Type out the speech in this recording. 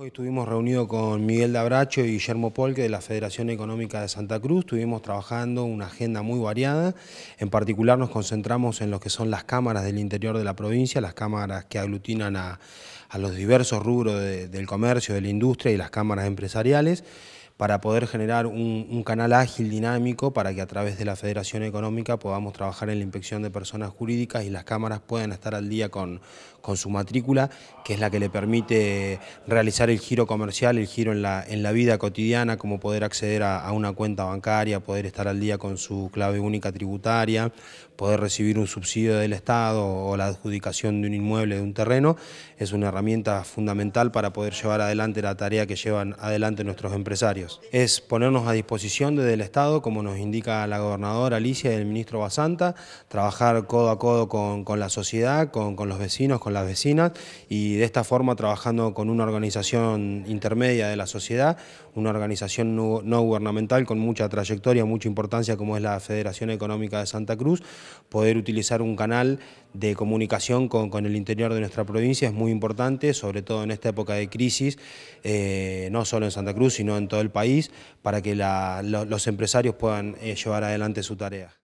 Hoy estuvimos reunidos con Miguel Dabracho y Guillermo Polque de la Federación Económica de Santa Cruz. Estuvimos trabajando una agenda muy variada. En particular nos concentramos en lo que son las cámaras del interior de la provincia, las cámaras que aglutinan a, los diversos rubros del comercio, de la industria y las cámaras empresariales para poder generar un, canal ágil, dinámico, para que a través de la Federación Económica podamos trabajar en la inspección de personas jurídicas y las cámaras puedan estar al día con, con su matrícula, que es la que le permite realizar el giro comercial, el giro en la, en la vida cotidiana, como poder acceder a una cuenta bancaria, poder estar al día con su clave única tributaria, poder recibir un subsidio del Estado o la adjudicación de un inmueble, de un terreno, es una herramienta fundamental para poder llevar adelante la tarea que llevan adelante nuestros empresarios. Es ponernos a disposición desde el Estado, como nos indica la gobernadora Alicia y el ministro Basanta, trabajar codo a codo con, la sociedad, con, los vecinos, con las vecinas, y de esta forma trabajando con una organización intermedia de la sociedad, una organización no, no gubernamental con mucha trayectoria, mucha importancia como es la Federación Económica de Santa Cruz, poder utilizar un canal de comunicación con, el interior de nuestra provincia es muy importante, sobre todo en esta época de crisis, eh, no solo en Santa Cruz, sino en todo el país, para que los empresarios puedan eh, llevar adelante su tarea.